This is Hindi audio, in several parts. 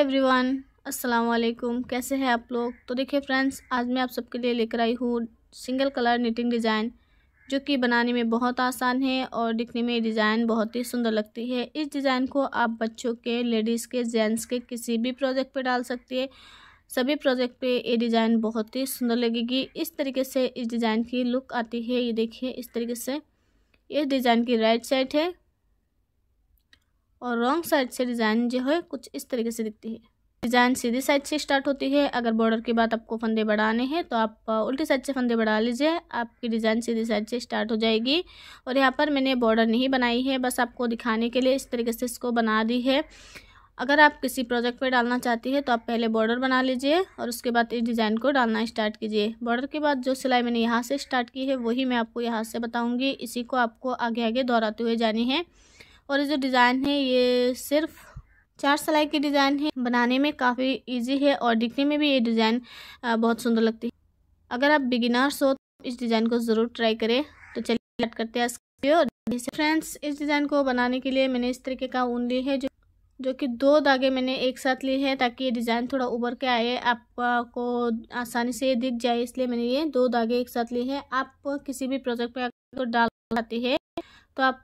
एवरीवन अस्सलाम वालेकुम कैसे हैं आप लोग तो देखिए फ्रेंड्स आज मैं आप सबके लिए लेकर आई हूँ सिंगल कलर निटिंग डिज़ाइन जो कि बनाने में बहुत आसान है और दिखने में डिज़ाइन बहुत ही सुंदर लगती है इस डिज़ाइन को आप बच्चों के लेडीज़ के जेंट्स के किसी भी प्रोजेक्ट पर डाल सकती है सभी प्रोजेक्ट पे ये डिज़ाइन बहुत ही सुंदर लगेगी इस तरीके से इस डिज़ाइन की लुक आती है ये देखिए इस तरीके से ये डिज़ाइन की राइट साइड है और रॉन्ग साइड से डिज़ाइन जो है कुछ इस तरीके से दिखती है डिज़ाइन सीधी साइड से स्टार्ट होती है अगर बॉर्डर के बाद आपको फंदे बढ़ाने हैं तो आप उल्टी साइड से फंदे बढ़ा लीजिए आपकी डिज़ाइन सीधी साइड से स्टार्ट हो जाएगी और यहाँ पर मैंने बॉर्डर नहीं बनाई है बस आपको दिखाने के लिए इस तरीके से इसको बना दी है अगर आप किसी प्रोजेक्ट पे डालना चाहती है तो आप पहले बॉर्डर बना लीजिए और उसके बाद इस डिज़ाइन को डालना स्टार्ट कीजिए बॉर्डर के बाद जो सिलाई मैंने यहाँ से स्टार्ट की है वही मैं आपको यहाँ से बताऊँगी इसी को आपको आगे आगे दोहराते हुए जानी है और ये जो डिज़ाइन है ये सिर्फ चार सलाई की डिज़ाइन है बनाने में काफ़ी इजी है और दिखने में भी ये डिज़ाइन बहुत सुंदर लगती है अगर आप बिगिनर्स हो तो इस डिज़ाइन को ज़रूर ट्राई करें तो चलिए कट करते हैं फ्रेंड्स इस डिज़ाइन को बनाने के लिए मैंने इस तरीके का ऊन ली है जो जो कि दो धागे मैंने एक साथ लिए हैं ताकि ये डिज़ाइन थोड़ा उबर के आए आपको आसानी से दिख जाए इसलिए मैंने ये दो धागे एक साथ लिए हैं आप किसी भी प्रोजेक्ट पर डाल पाती है तो आप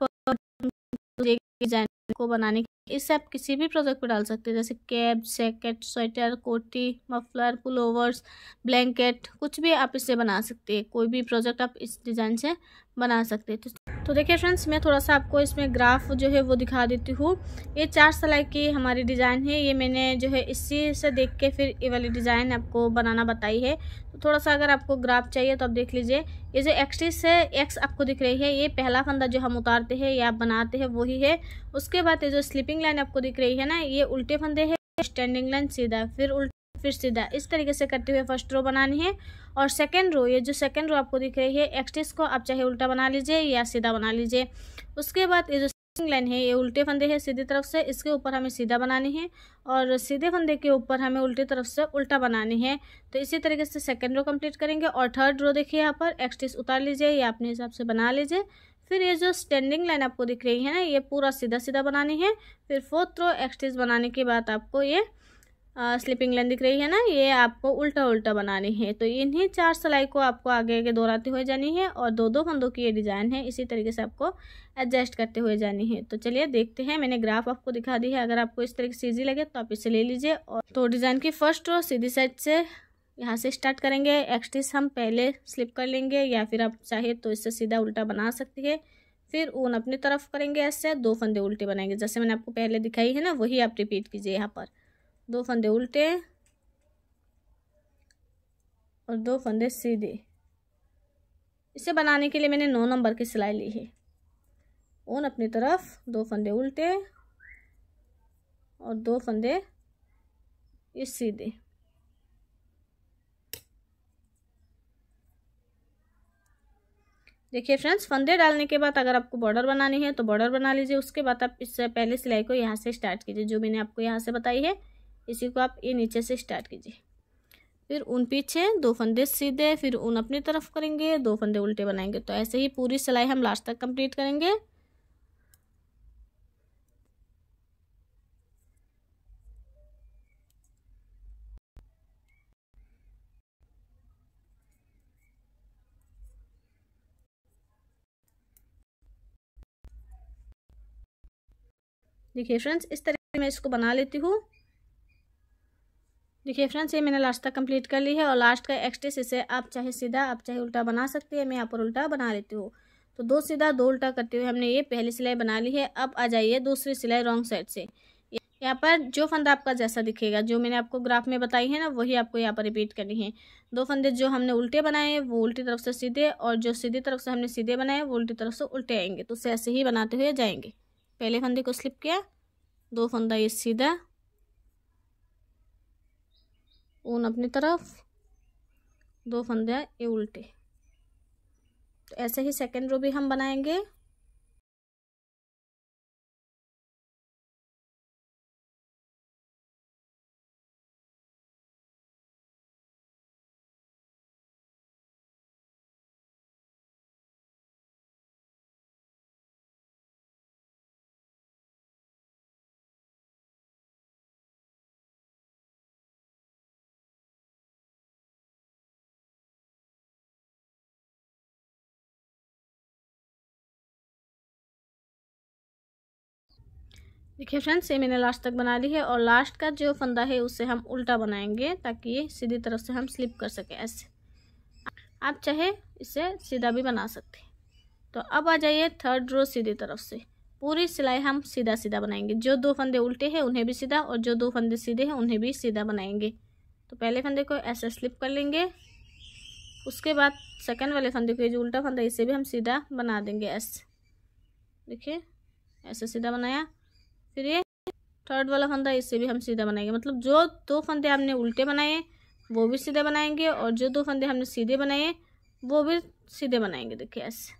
डिजाइन को बनाने इससे आप किसी भी प्रोजेक्ट पर डाल सकते हैं जैसे कैप जैकेट स्वेटर कोटी मफलर पुलोवर्स ब्लैंकेट कुछ भी आप इससे बना सकते हैं कोई भी प्रोजेक्ट आप इस डिज़ाइन से बना सकते हैं तो, तो देखिए फ्रेंड्स मैं थोड़ा सा आपको इसमें ग्राफ जो है वो दिखा देती हूँ ये चार सलाई की हमारी डिज़ाइन है ये मैंने जो है इसी से देख के फिर ये वाली डिज़ाइन आपको बनाना बताई है थोड़ा सा अगर आपको ग्राफ चाहिए तो आप देख लीजिए ये जो एक्सटिस है एक्स आपको दिख रही है ये पहला फंदा जो हम उतारते हैं या बनाते हैं वही है उसके बाद ये जो स्लीपिंग लाइन आपको दिख रही है ना ये उल्टे फंदे है स्टैंडिंग लाइन सीधा फिर उल्टा फिर सीधा इस तरीके से करते हुए फर्स्ट रो बनानी है और सेकेंड रो ये जो सेकेंड रो आपको दिख रही है एक्सटिस को आप चाहे उल्टा बना लीजिए या सीधा बना लीजिए उसके बाद ये जो लाइन है ये उल्टे फंदे है सीधे तरफ से इसके ऊपर हमें सीधा बनानी है और सीधे फंदे के ऊपर हमें उल्टे तरफ से उल्टा बनानी है तो इसी तरीके से सेकेंड रो कंप्लीट करेंगे और थर्ड रो देखिए यहाँ पर एक्सटिस उतार लीजिए या अपने हिसाब से बना लीजिए फिर ये जो स्टैंडिंग लाइन आपको दिख रही है ना ये पूरा सीधा सीधा बनानी है फिर फोर्थ रो एक्सटिस बनाने के बाद आपको ये स्लीपिंग लाइन दिख रही है ना ये आपको उल्टा उल्टा बनानी है तो इन्हीं चार सिलाई को आपको आगे आगे दोहराते हुए जानी है और दो दो फंदों की ये डिज़ाइन है इसी तरीके से आपको एडजस्ट करते हुए जानी है तो चलिए देखते हैं मैंने ग्राफ आपको दिखा दी है अगर आपको इस तरीके से ईजी लगे तो आप इसे ले लीजिए और तो डिज़ाइन की फर्स्ट रो सीधी साइड से यहाँ से स्टार्ट करेंगे एक्सटिस हम पहले स्लिप कर लेंगे या फिर आप चाहे तो इससे सीधा उल्टा बना सकती है फिर ऊन अपनी तरफ करेंगे ऐसे दो फंदे उल्टे बनाएंगे जैसे मैंने आपको पहले दिखाई है ना वही आप रिपीट कीजिए यहाँ पर दो फंदे उल्टे और दो फंदे सीधे इसे बनाने के लिए मैंने नौ नंबर की सिलाई ली है ऊन अपनी तरफ दो फंदे उल्टे और दो फंदे इस सीधे देखिए फ्रेंड्स फंदे डालने के बाद अगर आपको बॉर्डर बनानी है तो बॉर्डर बना लीजिए उसके बाद आप इससे पहले सिलाई को यहाँ से स्टार्ट कीजिए जो मैंने आपको यहाँ से बताई है इसी को आप ये नीचे से स्टार्ट कीजिए फिर उन पीछे दो फंदे सीधे फिर उन अपनी तरफ करेंगे दो फंदे उल्टे बनाएंगे तो ऐसे ही पूरी सिलाई हम लास्ट तक कंप्लीट करेंगे देखिए फ्रेंड्स इस तरह मैं इसको बना लेती हूँ देखिए फ्रेंड्स ये मैंने लास्ट तक कंप्लीट कर ली है और लास्ट का एक्सटेस इसे आप चाहे सीधा आप चाहे उल्टा बना सकते हैं मैं यहाँ पर उल्टा बना लेती हूँ तो दो सीधा दो उल्टा करते हुए हमने ये पहली सिलाई बना ली है अब आ जाइए दूसरी सिलाई रॉन्ग साइड से यहाँ पर जो फंदा आपका जैसा दिखेगा जो मैंने आपको ग्राफ में बताई है ना वही आपको यहाँ पर रिपीट करनी है दो फंदे जो हमने उल्टे बनाए हैं वो उल्टी तरफ से सीधे और जो सीधी तरफ से हमने सीधे बनाए वो उल्टी तरफ से उल्टे आएंगे तो ऐसे ही बनाते हुए जाएंगे पहले फंदे को स्लिप किया दो फंदा ये सीधा ऊन अपनी तरफ दो फंदे ये उल्टे तो ऐसे ही सेकेंड रो भी हम बनाएंगे देखिए फ्रेंड्स ये मैंने लास्ट तक बना ली है और लास्ट का जो फंदा है उसे हम उल्टा बनाएंगे ताकि ये सीधी तरफ से हम स्लिप कर सकें ऐसे आप चाहे इसे सीधा भी बना सकते हैं तो अब आ जाइए थर्ड रो सीधी तरफ से पूरी सिलाई हम सीधा सीधा बनाएंगे जो दो फंदे उल्टे हैं उन्हें भी सीधा और जो दो फंदे सीधे हैं उन्हें भी सीधा बनाएंगे तो पहले फंदे को ऐसे स्लिप कर लेंगे उसके बाद सेकेंड वाले फंदे को जो उल्टा फंदा इसे भी हम सीधा बना देंगे ऐसे देखिए ऐसे सीधा बनाया फिर ये थर्ड वाला फंदा इससे भी हम सीधा बनाएंगे मतलब जो दो फंदे हमने उल्टे बनाए वो भी सीधे बनाएंगे और जो दो फंदे हमने सीधे बनाए वो भी सीधे बनाएंगे देखिए ऐसे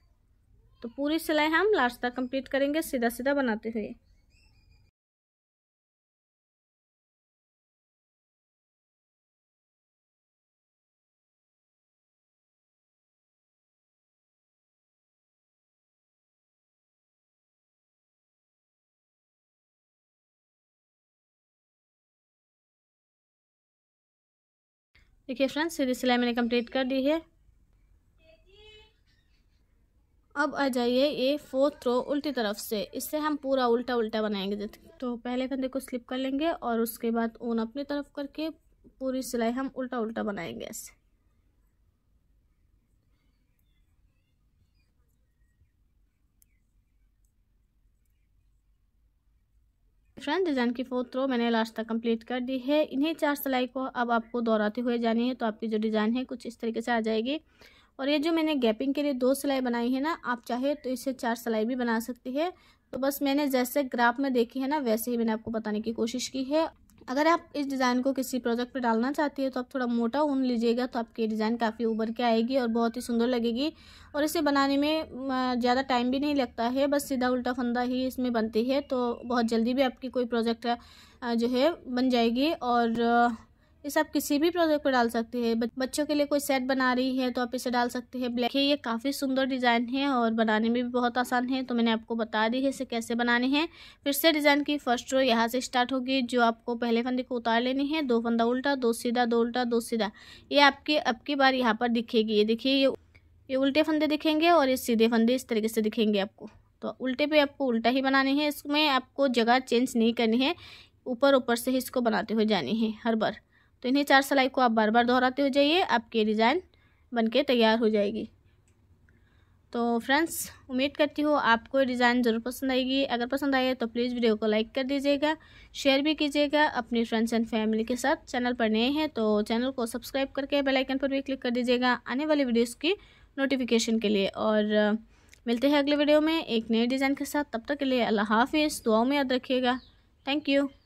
तो पूरी सिलाई हम लास्ट तक कंप्लीट करेंगे सीधा सीधा बनाते हुए देखिए फ्रेंड्स सीधी सिलाई मैंने कंप्लीट कर दी है अब आ जाइए ये फोर्थ रो उल्टी तरफ से इससे हम पूरा उल्टा उल्टा बनाएंगे तो पहले कंधे को स्लिप कर लेंगे और उसके बाद ऊन अपनी तरफ करके पूरी सिलाई हम उल्टा उल्टा बनाएंगे ऐसे फ्रेंड डिज़ाइन की फोर्थ रो मैंने लास्ट तक कंप्लीट कर दी है इन्हीं चार सिलाई को अब आपको दोहराते हुए जानी है तो आपकी जो डिज़ाइन है कुछ इस तरीके से आ जाएगी और ये जो मैंने गैपिंग के लिए दो सिलाई बनाई है ना आप चाहे तो इसे चार सिलाई भी बना सकती है तो बस मैंने जैसे ग्राफ में देखी है ना वैसे ही मैंने आपको बताने की कोशिश की है अगर आप इस डिज़ाइन को किसी प्रोजेक्ट पर डालना चाहती है तो आप थोड़ा मोटा ऊन लीजिएगा तो आपकी डिज़ाइन काफ़ी उभर के आएगी और बहुत ही सुंदर लगेगी और इसे बनाने में ज़्यादा टाइम भी नहीं लगता है बस सीधा उल्टा फंदा ही इसमें बनती है तो बहुत जल्दी भी आपकी कोई प्रोजेक्ट जो है बन जाएगी और इसे आप किसी भी प्रोजेक्ट पर डाल सकते हैं बच्चों के लिए कोई सेट बना रही है तो आप इसे डाल सकते हैं ब्लैक है ये काफ़ी सुंदर डिज़ाइन है और बनाने में भी बहुत आसान है तो मैंने आपको बता दी है इसे कैसे बनाने हैं फिर से डिज़ाइन की फर्स्ट रो यहाँ से स्टार्ट होगी जो आपको पहले फंदे को उतार लेनी है दो फंदा उल्टा दो सीधा दो उल्टा दो सीधा ये आपके अब की बार यहाँ पर दिखेगी ये देखिए ये ये उल्टे फंदे दिखेंगे और ये सीधे फंदे इस तरीके से दिखेंगे आपको तो उल्टे पे आपको उल्टा ही बनाने हैं इसमें आपको जगह चेंज नहीं करनी है ऊपर ऊपर से ही इसको बनाते हुए जानी है हर बार तो इन्हीं चार सिलाई को आप बार बार दोहराते हो जाइए आपकी डिज़ाइन बनके तैयार हो जाएगी तो फ्रेंड्स उम्मीद करती हूँ आपको डिज़ाइन ज़रूर पसंद आएगी अगर पसंद आए तो प्लीज़ वीडियो को लाइक कर दीजिएगा शेयर भी कीजिएगा अपनी फ्रेंड्स एंड फैमिली के साथ चैनल पर नए हैं तो चैनल को सब्सक्राइब करके बेल आइकन पर भी क्लिक कर दीजिएगा आने वाली वीडियोस की नोटिफिकेशन के लिए और मिलते हैं अगले वीडियो में एक नए डिज़ाइन के साथ तब तक के लिए अल्लाह हाफिज़ दुआओं में याद रखिएगा थैंक यू